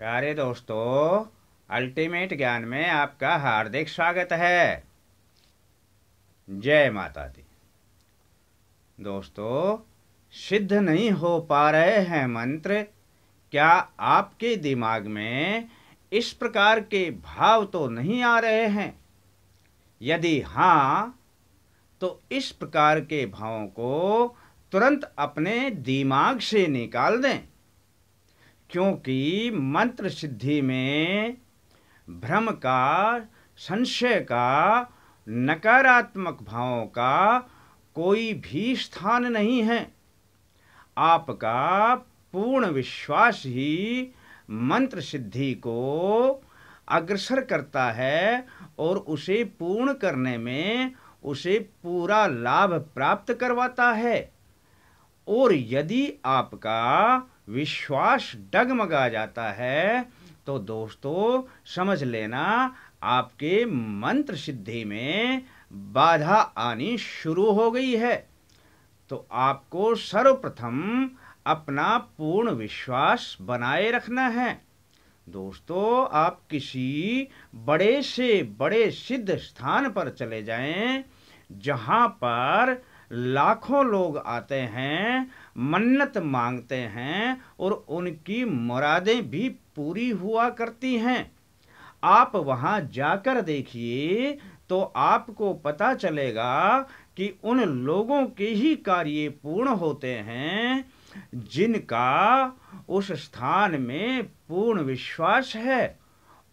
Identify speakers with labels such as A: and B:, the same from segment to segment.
A: प्यारे दोस्तों अल्टीमेट ज्ञान में आपका हार्दिक स्वागत है जय माता दी दोस्तों सिद्ध नहीं हो पा रहे हैं मंत्र क्या आपके दिमाग में इस प्रकार के भाव तो नहीं आ रहे हैं यदि हाँ तो इस प्रकार के भावों को तुरंत अपने दिमाग से निकाल दें क्योंकि मंत्र सिद्धि में भ्रम का संशय का नकारात्मक भावों का कोई भी स्थान नहीं है आपका पूर्ण विश्वास ही मंत्र सिद्धि को अग्रसर करता है और उसे पूर्ण करने में उसे पूरा लाभ प्राप्त करवाता है और यदि आपका विश्वास डगमगा जाता है तो दोस्तों समझ लेना आपके मंत्र सिद्धि में बाधा आनी शुरू हो गई है तो आपको सर्वप्रथम अपना पूर्ण विश्वास बनाए रखना है दोस्तों आप किसी बड़े से बड़े सिद्ध स्थान पर चले जाएं जहाँ पर लाखों लोग आते हैं मन्नत मांगते हैं और उनकी मुरादें भी पूरी हुआ करती हैं आप वहाँ जाकर देखिए तो आपको पता चलेगा कि उन लोगों के ही कार्य पूर्ण होते हैं जिनका उस स्थान में पूर्ण विश्वास है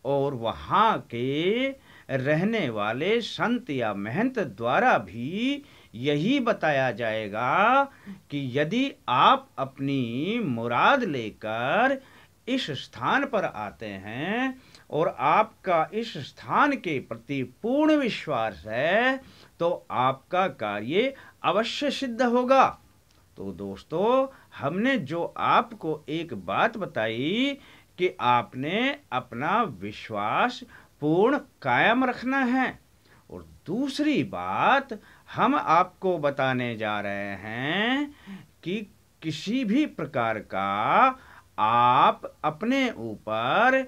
A: और वहाँ के रहने वाले संत या महंत द्वारा भी यही बताया जाएगा कि यदि आप अपनी मुराद लेकर इस स्थान पर आते हैं और आपका इस स्थान के प्रति पूर्ण विश्वास है तो आपका कार्य अवश्य सिद्ध होगा तो दोस्तों हमने जो आपको एक बात बताई कि आपने अपना विश्वास पूर्ण कायम रखना है और दूसरी बात हम आपको बताने जा रहे हैं कि किसी भी प्रकार का आप अपने ऊपर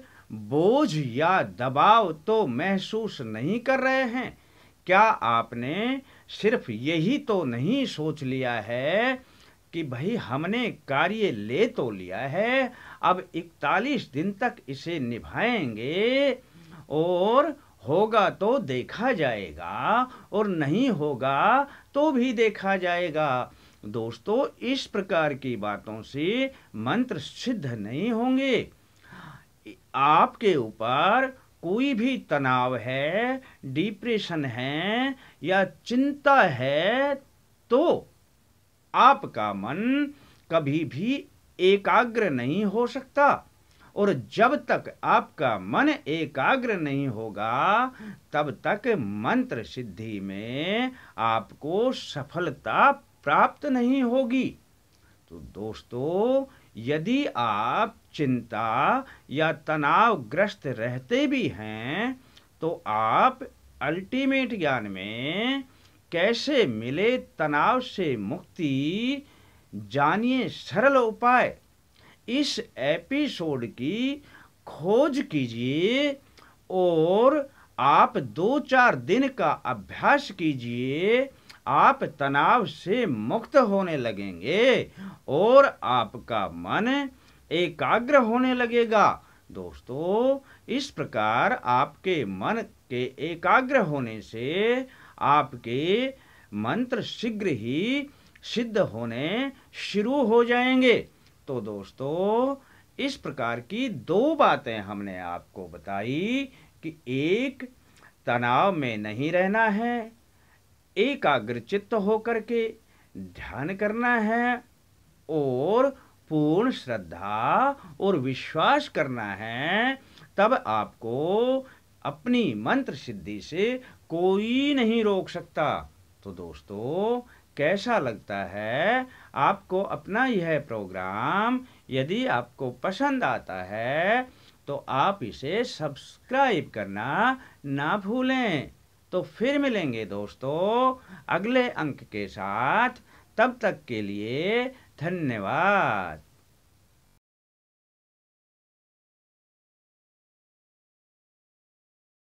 A: बोझ या दबाव तो महसूस नहीं कर रहे हैं क्या आपने सिर्फ यही तो नहीं सोच लिया है कि भाई हमने कार्य ले तो लिया है अब इकतालीस दिन तक इसे निभाएंगे और होगा तो देखा जाएगा और नहीं होगा तो भी देखा जाएगा दोस्तों इस प्रकार की बातों से मंत्र सिद्ध नहीं होंगे आपके ऊपर कोई भी तनाव है डिप्रेशन है या चिंता है तो आपका मन कभी भी एकाग्र नहीं हो सकता और जब तक आपका मन एकाग्र नहीं होगा तब तक मंत्र सिद्धि में आपको सफलता प्राप्त नहीं होगी तो दोस्तों यदि आप चिंता या तनावग्रस्त रहते भी हैं तो आप अल्टीमेट ज्ञान में कैसे मिले तनाव से मुक्ति जानिए सरल उपाय इस एपिसोड की खोज कीजिए और आप दो चार दिन का अभ्यास कीजिए आप तनाव से मुक्त होने लगेंगे और आपका मन एकाग्र होने लगेगा दोस्तों इस प्रकार आपके मन के एकाग्र होने से आपके मंत्र शीघ्र ही सिद्ध होने शुरू हो जाएंगे तो दोस्तों इस प्रकार की दो बातें हमने आपको बताई कि एक तनाव में नहीं रहना है एकाग्रचित्त होकर के ध्यान करना है और पूर्ण श्रद्धा और विश्वास करना है तब आपको अपनी मंत्र सिद्धि से कोई नहीं रोक सकता तो दोस्तों कैसा लगता है आपको अपना यह प्रोग्राम यदि आपको पसंद आता है तो आप इसे सब्सक्राइब करना ना भूलें तो फिर मिलेंगे दोस्तों अगले अंक के साथ तब तक के लिए धन्यवाद